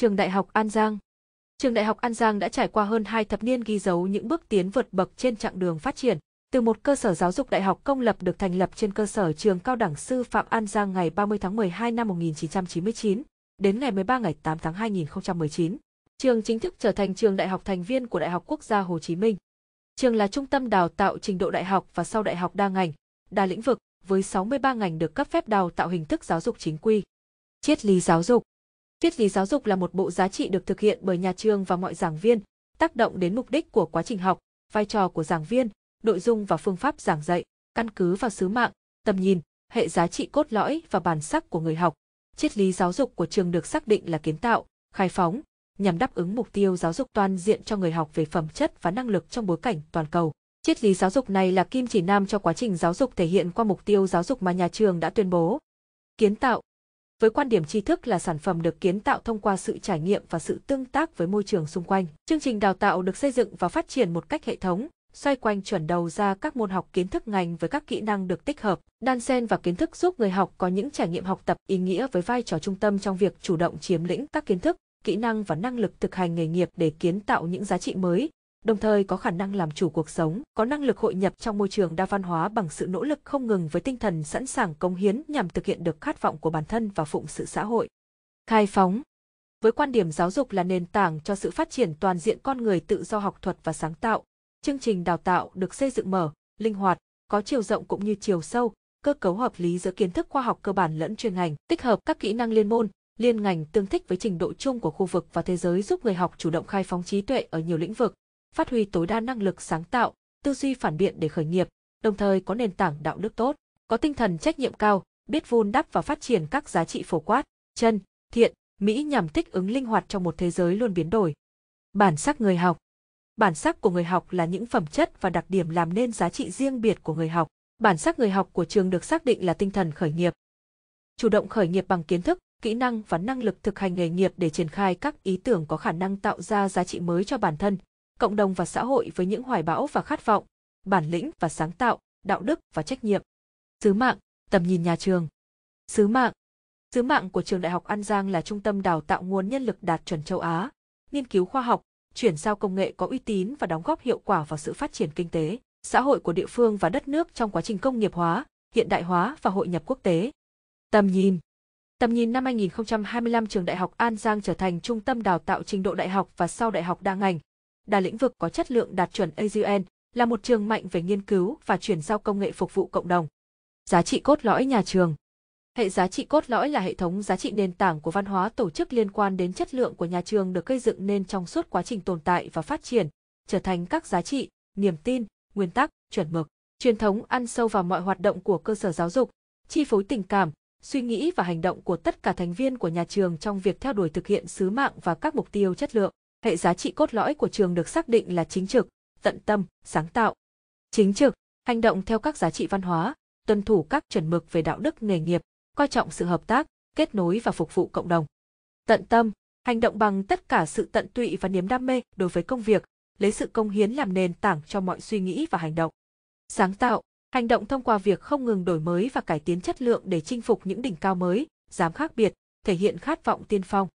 Trường Đại học An Giang Trường Đại học An Giang đã trải qua hơn hai thập niên ghi dấu những bước tiến vượt bậc trên chặng đường phát triển, từ một cơ sở giáo dục đại học công lập được thành lập trên cơ sở trường cao đẳng sư phạm An Giang ngày 30 tháng 12 năm 1999 đến ngày 13 ngày 8 tháng 2019. Trường chính thức trở thành trường đại học thành viên của Đại học Quốc gia Hồ Chí Minh. Trường là trung tâm đào tạo trình độ đại học và sau đại học đa ngành, đa lĩnh vực với 63 ngành được cấp phép đào tạo hình thức giáo dục chính quy. Triết lý giáo dục Triết lý giáo dục là một bộ giá trị được thực hiện bởi nhà trường và mọi giảng viên, tác động đến mục đích của quá trình học, vai trò của giảng viên, nội dung và phương pháp giảng dạy, căn cứ vào sứ mạng, tầm nhìn, hệ giá trị cốt lõi và bản sắc của người học. Triết lý giáo dục của trường được xác định là kiến tạo, khai phóng, nhằm đáp ứng mục tiêu giáo dục toàn diện cho người học về phẩm chất và năng lực trong bối cảnh toàn cầu. Triết lý giáo dục này là kim chỉ nam cho quá trình giáo dục thể hiện qua mục tiêu giáo dục mà nhà trường đã tuyên bố. Kiến tạo, với quan điểm tri thức là sản phẩm được kiến tạo thông qua sự trải nghiệm và sự tương tác với môi trường xung quanh. Chương trình đào tạo được xây dựng và phát triển một cách hệ thống, xoay quanh chuẩn đầu ra các môn học kiến thức ngành với các kỹ năng được tích hợp, đan xen và kiến thức giúp người học có những trải nghiệm học tập ý nghĩa với vai trò trung tâm trong việc chủ động chiếm lĩnh các kiến thức, kỹ năng và năng lực thực hành nghề nghiệp để kiến tạo những giá trị mới, đồng thời có khả năng làm chủ cuộc sống, có năng lực hội nhập trong môi trường đa văn hóa bằng sự nỗ lực không ngừng với tinh thần sẵn sàng cống hiến nhằm thực hiện được khát vọng của bản thân và phụng sự xã hội. Khai phóng Với quan điểm giáo dục là nền tảng cho sự phát triển toàn diện con người tự do học thuật và sáng tạo, chương trình đào tạo được xây dựng mở, linh hoạt, có chiều rộng cũng như chiều sâu, cơ cấu hợp lý giữa kiến thức khoa học cơ bản lẫn chuyên ngành, tích hợp các kỹ năng liên môn, liên ngành tương thích với trình độ chung của khu vực và thế giới giúp người học chủ động khai phóng trí tuệ ở nhiều lĩnh vực, phát huy tối đa năng lực sáng tạo, tư duy phản biện để khởi nghiệp, đồng thời có nền tảng đạo đức tốt, có tinh thần trách nhiệm cao, biết vun đắp và phát triển các giá trị phổ quát, chân, thiện, mỹ nhằm thích ứng linh hoạt trong một thế giới luôn biến đổi. Bản sắc người học Bản sắc của người học là những phẩm chất và đặc điểm làm nên giá trị riêng biệt của người học. Bản sắc người học của trường được xác định là tinh thần khởi nghiệp. Chủ động khởi nghiệp bằng kiến thức, kỹ năng và năng lực thực hành nghề nghiệp để triển khai các ý tưởng có khả năng tạo ra giá trị mới cho bản thân, cộng đồng và xã hội với những hoài bão và khát vọng, bản lĩnh và sáng tạo, đạo đức và trách nhiệm. Sứ mạng, tầm nhìn nhà trường. Sứ mạng Sứ mạng của trường Đại học An Giang là trung tâm đào tạo nguồn nhân lực đạt chuẩn châu Á, nghiên cứu khoa học, chuyển giao công nghệ có uy tín và đóng góp hiệu quả vào sự phát triển kinh tế, xã hội của địa phương và đất nước trong quá trình công nghiệp hóa, hiện đại hóa và hội nhập quốc tế. Tầm nhìn Tầm nhìn năm 2025 trường Đại học An Giang trở thành trung tâm đào tạo trình độ đại học và sau đại học đa ngành, đa lĩnh vực có chất lượng đạt chuẩn ASEAN, là một trường mạnh về nghiên cứu và chuyển giao công nghệ phục vụ cộng đồng. Giá trị cốt lõi nhà trường Hệ giá trị cốt lõi là hệ thống giá trị nền tảng của văn hóa tổ chức liên quan đến chất lượng của nhà trường được gây dựng nên trong suốt quá trình tồn tại và phát triển, trở thành các giá trị, niềm tin, nguyên tắc, chuẩn mực, truyền thống ăn sâu vào mọi hoạt động của cơ sở giáo dục, chi phối tình cảm, suy nghĩ và hành động của tất cả thành viên của nhà trường trong việc theo đuổi thực hiện sứ mạng và các mục tiêu chất lượng hệ giá trị cốt lõi của trường được xác định là chính trực, tận tâm, sáng tạo. Chính trực, hành động theo các giá trị văn hóa, tuân thủ các chuẩn mực về đạo đức nghề nghiệp, coi trọng sự hợp tác, kết nối và phục vụ cộng đồng. Tận tâm, hành động bằng tất cả sự tận tụy và niềm đam mê đối với công việc, lấy sự công hiến làm nền tảng cho mọi suy nghĩ và hành động. Sáng tạo, hành động thông qua việc không ngừng đổi mới và cải tiến chất lượng để chinh phục những đỉnh cao mới, dám khác biệt, thể hiện khát vọng tiên phong.